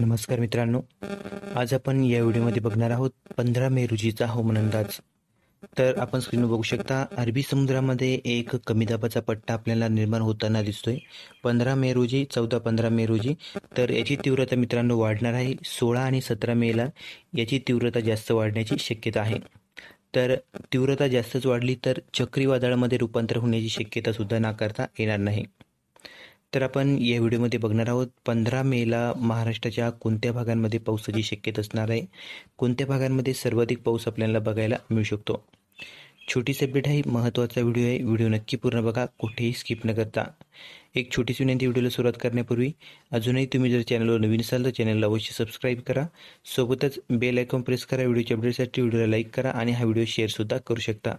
नमस्कार मित्रांनो आज आपण या व्हिडिओमध्ये बघणार आहोत पंधरा मे रोजीचा हवामान अंदाज तर आपण स्क्रीनवर बघू शकता अरबी समुद्रामध्ये एक कमी दाबाचा पट्टा आपल्याला निर्माण होताना दिसतोय पंधरा मे रोजी चौदा पंधरा मे रोजी तर याची तीव्रता मित्रांनो वाढणार आहे सोळा आणि सतरा मेला याची तीव्रता जास्त वाढण्याची शक्यता आहे तर तीव्रता जास्तच वाढली तर चक्रीवादळामध्ये रूपांतर होण्याची शक्यता सुद्धा नाकारता येणार नाही तर आपण या व्हिडिओमध्ये बघणार आहोत पंधरा मेला महाराष्ट्राच्या कोणत्या भागांमध्ये पावसाची शक्यता असणार आहे कोणत्या भागांमध्ये सर्वाधिक पाऊस आपल्याला बघायला मिळू शकतो छोटी अपडेट आहे महत्त्वाचा व्हिडिओ आहे व्हिडिओ नक्की पूर्ण बघा कुठेही स्किप न करता एक छोटीशी विनंती व्हिडिओला सुरुवात करण्यापूर्वी अजूनही तुम्ही जर चॅनलवर नवीन असाल तर चॅनलला अवश्य सबस्क्राईब करा सोबतच बेल आयकॉन प्रेस करा व्हिडिओच्या अपडेटसाठी व्हिडिओला लाईक करा आणि हा व्हिडिओ शेअरसुद्धा करू शकता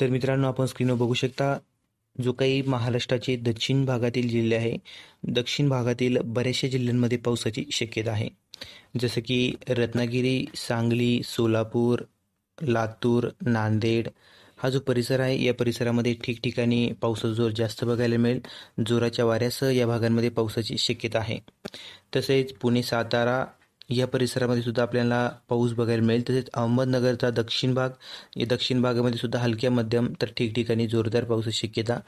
तर मित्रांनो आपण स्क्रीनवर बघू शकता जो काही महाराष्ट्राचे दक्षिण भागातील जिल्हे आहे दक्षिण भागातील बऱ्याचशा जिल्ह्यांमध्ये पावसाची शक्यता आहे जसं की रत्नागिरी सांगली सोलापूर लातूर नांदेड हा जो परिसर आहे या परिसरामध्ये ठिकठिकाणी पावसाचा जोर जास्त बघायला मिळेल जोराच्या वाऱ्यासह या भागांमध्ये पावसाची शक्यता आहे तसेच पुणे सातारा या परिसरामध्ये सुद्धा आपल्याला पाऊस बघायला मिळेल तसेच अहमदनगरचा दक्षिण भाग या दक्षिण भागामध्ये सुद्धा हलक्या मध्यम तर ठिकठिकाणी जोरदार पावसाची शक्यता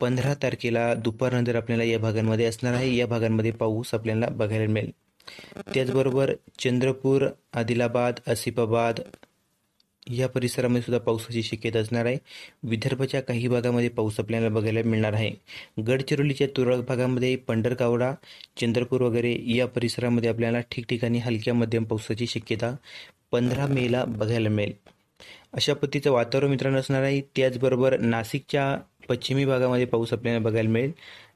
पंधरा तारखेला दुपारनंतर आपल्याला या भागांमध्ये असणार आहे या भागांमध्ये पाऊस आपल्याला बघायला मिळेल त्याचबरोबर चंद्रपूर आदिलाबाद आसिफाबाद या परिसरामध्ये सुद्धा पावसाची शक्यता असणार आहे विदर्भाच्या काही भागामध्ये पाऊस आपल्याला बघायला मिळणार आहे गडचिरोलीच्या तुरळक भागामध्ये पंढरकावडा चंद्रपूर वगैरे या परिसरामध्ये आपल्याला ठिकठिकाणी हलक्या मध्यम पावसाची शक्यता पंधरा मेला बघायला मिळेल अशा पद्धतीचं वातावरण मित्रांनो असणार आहे त्याचबरोबर नाशिकच्या पश्चिमी भागामध्ये पाऊस आपल्याला बघायला मिळेल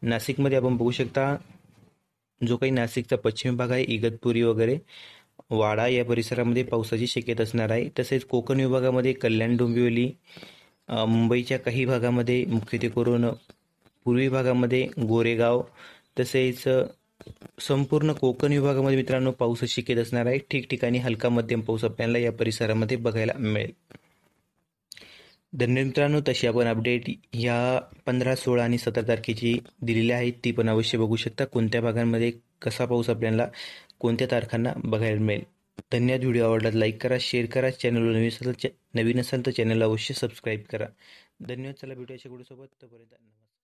नाशिकमध्ये आपण बघू शकता जो काही नाशिकचा पश्चिम भाग आहे इगतपुरी वगैरे वाडा या परिसरामध्ये पावसाची शक्यता असणार आहे तसेच कोकण विभागामध्ये कल्याण डोंबिवली मुंबईच्या काही भागामध्ये मुख्यत्वे करून पूर्वी भागामध्ये गोरेगाव तसेच संपूर्ण कोकण विभागामध्ये मित्रांनो पाऊस शिकेत असणार आहे ठिकठिकाणी हलका मध्यम पाऊस आपल्याला या परिसरामध्ये बघायला मिळेल धन्य मित्रांनो तशी आपण अपडेट या पंधरा सोळा आणि सतरा तारखेची दिलेली आहे ती पण अवश्य बघू शकता कोणत्या भागांमध्ये कसा पाऊस आपल्याला कोणत्या तारखांना बघायला मिळेल धन्यवाद व्हिडिओ आवडला लाईक करा शेअर करा चॅनलवर नवीन असाल नवीन असाल तर चॅनलला अवश्य सबस्क्राईब करा धन्यवाद चला भेटूया गुडूसोबत तोपर्यंत